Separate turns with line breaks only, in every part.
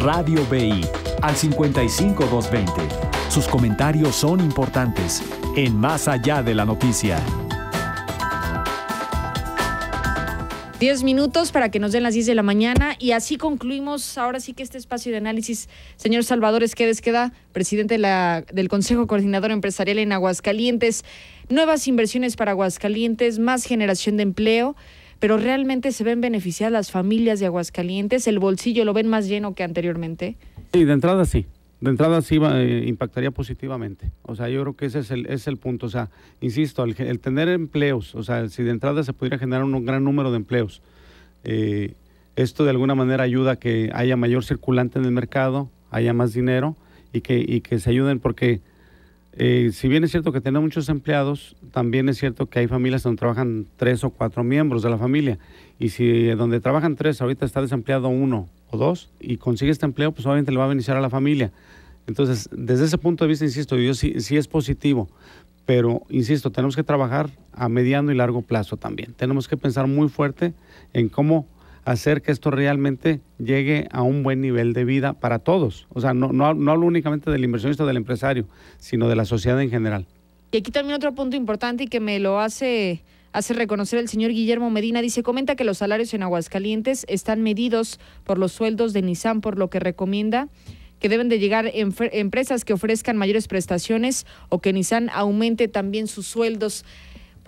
Radio BI al 55220. Sus comentarios son importantes en Más allá de la noticia.
Diez minutos para que nos den las 10 de la mañana y así concluimos ahora sí que este espacio de análisis. Señor Salvador Esquedes queda, presidente la, del Consejo Coordinador Empresarial en Aguascalientes. Nuevas inversiones para Aguascalientes, más generación de empleo pero realmente se ven beneficiadas las familias de Aguascalientes, el bolsillo lo ven más lleno que anteriormente.
Sí, de entrada sí. De entrada sí eh, impactaría positivamente. O sea, yo creo que ese es el, es el punto. O sea, insisto, el, tener empleos, o sea, si de entrada se pudiera generar un, gran número de empleos, eh, esto de alguna manera ayuda a que haya mayor circulante en el mercado, haya más dinero y que, y que se ayuden porque eh, si bien es cierto que tiene muchos empleados, también es cierto que hay familias donde trabajan tres o cuatro miembros de la familia. Y si eh, donde trabajan tres, ahorita está desempleado uno o dos y consigue este empleo, pues obviamente le va a beneficiar a la familia. Entonces, desde ese punto de vista, insisto, yo sí, sí es positivo, pero insisto, tenemos que trabajar a mediano y largo plazo también. Tenemos que pensar muy fuerte en cómo hacer que esto realmente llegue a un buen nivel de vida para todos. O sea, no, no, hablo únicamente del inversionista, del empresario, sino de la sociedad en general.
Y aquí también otro punto importante y que me lo hace hace reconocer el señor Guillermo Medina. Dice, comenta que los salarios en Aguascalientes están medidos por los sueldos de Nissan, por lo que recomienda que deben de llegar empresas que ofrezcan mayores prestaciones o que Nissan aumente también sus sueldos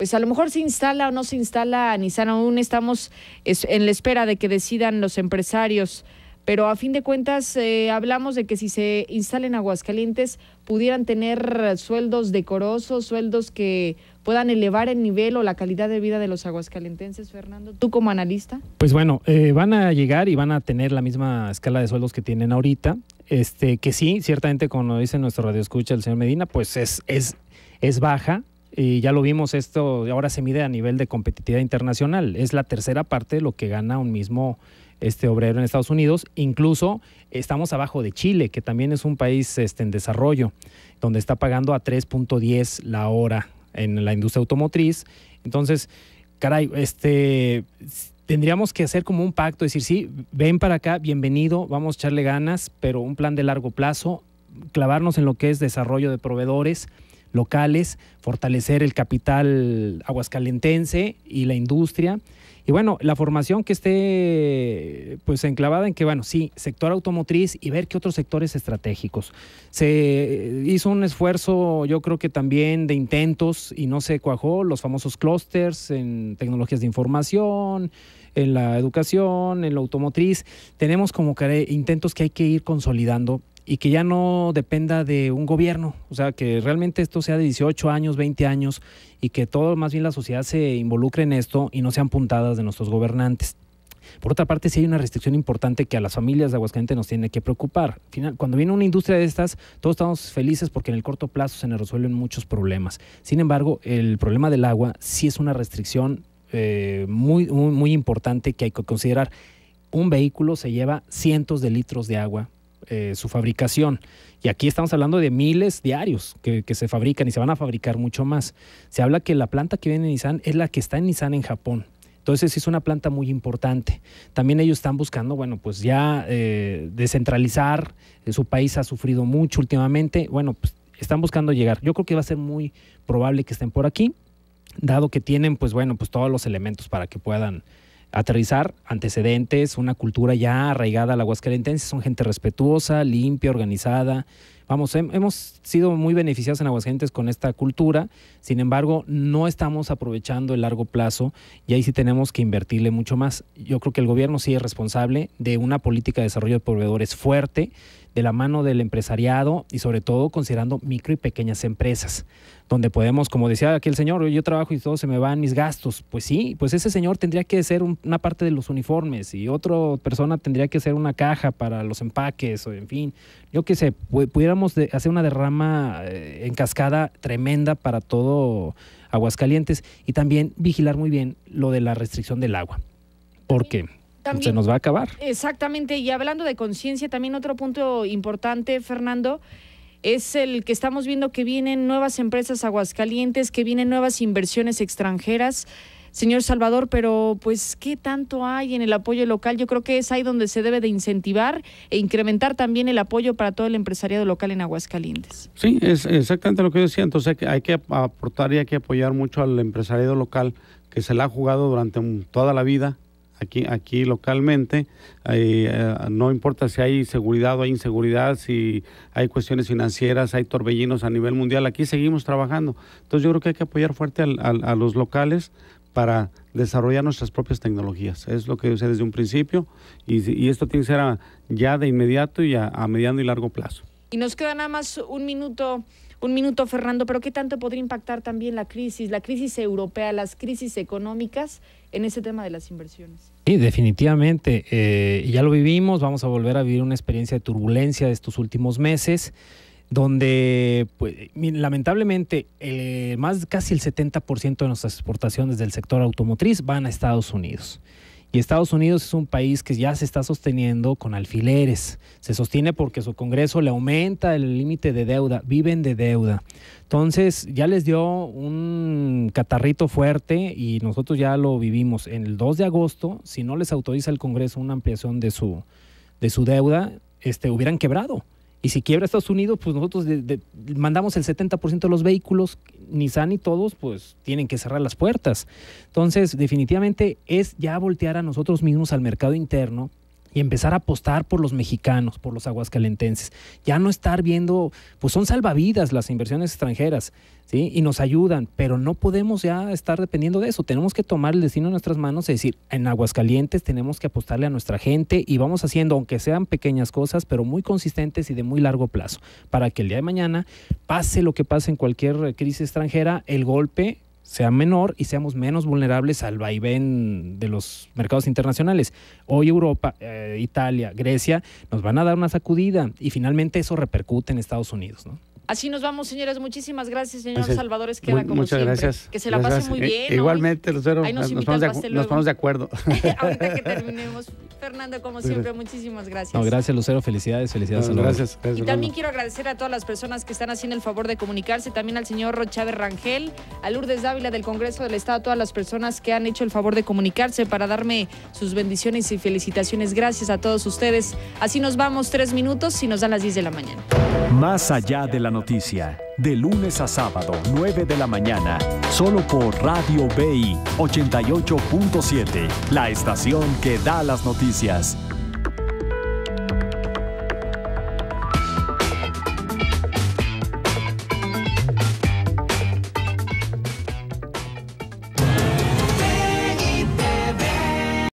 pues a lo mejor se instala o no se instala Nissan, aún estamos en la espera de que decidan los empresarios, pero a fin de cuentas eh, hablamos de que si se instalen Aguascalientes pudieran tener sueldos decorosos, sueldos que puedan elevar el nivel o la calidad de vida de los aguascalentenses, Fernando? ¿Tú como analista?
Pues bueno, eh, van a llegar y van a tener la misma escala de sueldos que tienen ahorita. Este, que sí, ciertamente, como dice nuestro radio escucha el señor Medina, pues es, es, es baja, y ya lo vimos, esto ahora se mide a nivel de competitividad internacional. Es la tercera parte de lo que gana un mismo este obrero en Estados Unidos. Incluso estamos abajo de Chile, que también es un país este, en desarrollo, donde está pagando a 3.10 la hora en la industria automotriz. Entonces, caray, este tendríamos que hacer como un pacto, decir, sí, ven para acá, bienvenido, vamos a echarle ganas, pero un plan de largo plazo, clavarnos en lo que es desarrollo de proveedores locales, fortalecer el capital aguascalentense y la industria. Y bueno, la formación que esté pues enclavada en que, bueno, sí, sector automotriz y ver qué otros sectores estratégicos. Se hizo un esfuerzo, yo creo que también de intentos y no se cuajó, los famosos clusters en tecnologías de información, en la educación, en la automotriz. Tenemos como que intentos que hay que ir consolidando y que ya no dependa de un gobierno, o sea, que realmente esto sea de 18 años, 20 años y que todo más bien la sociedad se involucre en esto y no sean puntadas de nuestros gobernantes. Por otra parte, sí hay una restricción importante que a las familias de Aguascalientes nos tiene que preocupar. cuando viene una industria de estas, todos estamos felices porque en el corto plazo se nos resuelven muchos problemas. Sin embargo, el problema del agua sí es una restricción eh, muy, muy importante que hay que considerar. Un vehículo se lleva cientos de litros de agua eh, su fabricación. Y aquí estamos hablando de miles diarios que, se fabrican y se van a fabricar mucho más. Se habla que la planta que viene de Nissan es la que está en Nissan en Japón. Entonces es una planta muy importante. También ellos están buscando, bueno, pues ya eh, descentralizar. Eh, su país ha sufrido mucho últimamente. Bueno, pues están buscando llegar. Yo creo que va a ser muy probable que estén por aquí, dado que tienen, pues bueno, pues todos los elementos para que puedan aterrizar antecedentes, una cultura ya arraigada a la Es son gente respetuosa, limpia, organizada, Vamos, hemos sido muy beneficiados en Aguascalientes con esta cultura, sin embargo, no estamos aprovechando el largo plazo y ahí sí tenemos que invertirle mucho más. Yo creo que el gobierno sí es responsable de una política de desarrollo de proveedores fuerte, de la mano del empresariado y sobre todo considerando micro y pequeñas empresas, donde podemos, como decía aquel señor, yo trabajo y todo se me van mis gastos. Pues sí, pues ese señor tendría que ser una parte de los uniformes y otra persona tendría que ser una caja para los empaques, o en fin, yo qué sé, pudiéramos hacer una derrama eh, en cascada tremenda para todo Aguascalientes y también vigilar muy bien lo de la restricción del agua. Porque se nos va a acabar.
Exactamente, y hablando de conciencia, también otro punto importante, Fernando, es el que estamos viendo que vienen nuevas empresas aguascalientes, que vienen nuevas inversiones extranjeras señor Salvador, pero pues ¿qué tanto hay en el apoyo local? Yo creo que es ahí donde se debe de incentivar e incrementar también el apoyo para todo el empresariado local en Aguascalientes.
Sí, es exactamente lo que yo decía, entonces hay que aportar y hay que apoyar mucho al empresariado local que se le ha jugado durante toda la vida, aquí, aquí localmente. Eh, eh, no importa si hay seguridad o hay inseguridad, si hay cuestiones financieras, hay torbellinos a nivel mundial, aquí seguimos trabajando. Entonces yo creo que hay que apoyar fuerte a los locales para desarrollar nuestras propias tecnologías. Es lo que yo desde un principio y, esto tiene que ser ya de inmediato y a, mediano y largo plazo.
Y nos queda nada más un minuto, un minuto, Fernando, pero ¿qué tanto podría impactar también la crisis, la crisis europea, las crisis económicas en ese tema de las inversiones?
Sí, definitivamente. Eh, ya lo vivimos, vamos a volver a vivir una experiencia de turbulencia de estos últimos meses donde pues, lamentablemente más casi el 70% de nuestras exportaciones del sector automotriz van a Estados Unidos. Y Estados Unidos es un país que ya se está sosteniendo con alfileres. Se sostiene porque su Congreso le aumenta el límite de deuda, viven de deuda. Entonces ya les dio un catarrito fuerte y nosotros ya lo vivimos. En el 2 de agosto, si no les autoriza el Congreso una ampliación de su, de su deuda, este, hubieran quebrado. Y si quiebra Estados Unidos, pues nosotros mandamos el 70% de los vehículos, Nissan y todos, pues tienen que cerrar las puertas. Entonces, definitivamente es ya voltear a nosotros mismos al mercado interno y empezar a apostar por los mexicanos, por los aguascalentenses. Ya no estar viendo, pues son salvavidas las inversiones extranjeras, ¿sí? Y nos ayudan, pero no podemos ya estar dependiendo de eso. Tenemos que tomar el destino en nuestras manos y decir, en Aguascalientes tenemos que apostarle a nuestra gente y vamos haciendo, aunque sean pequeñas cosas, pero muy consistentes y de muy largo plazo, para que el día de mañana, pase lo que pase en cualquier crisis extranjera, el golpe sea menor y seamos menos vulnerables al vaivén de los mercados internacionales. Hoy Europa, eh, Italia, Grecia nos van a dar una sacudida y finalmente eso repercute en Estados Unidos, ¿no?
Así nos vamos, señores. Muchísimas gracias, señor Salvadores Salvador Que se la muy bien. E- igualmente,
los nos, ponemos de, acuerdo. Ahorita que terminemos.
Fernando, como siempre, muchísimas gracias. No, gracias,
Lucero. Felicidades, felicidades. gracias, Y también
quiero agradecer a todas las personas que están haciendo el favor de comunicarse, también al señor Chávez Rangel, a Lourdes Dávila del Congreso del Estado, a todas las personas que han hecho el favor de comunicarse para darme sus bendiciones y felicitaciones. Gracias a todos ustedes. Así nos vamos tres minutos y nos dan las 10 de la mañana.
Más allá de la noticia de lunes a sábado, 9 de la mañana, solo por Radio BI 88.7, la estación que da las noticias.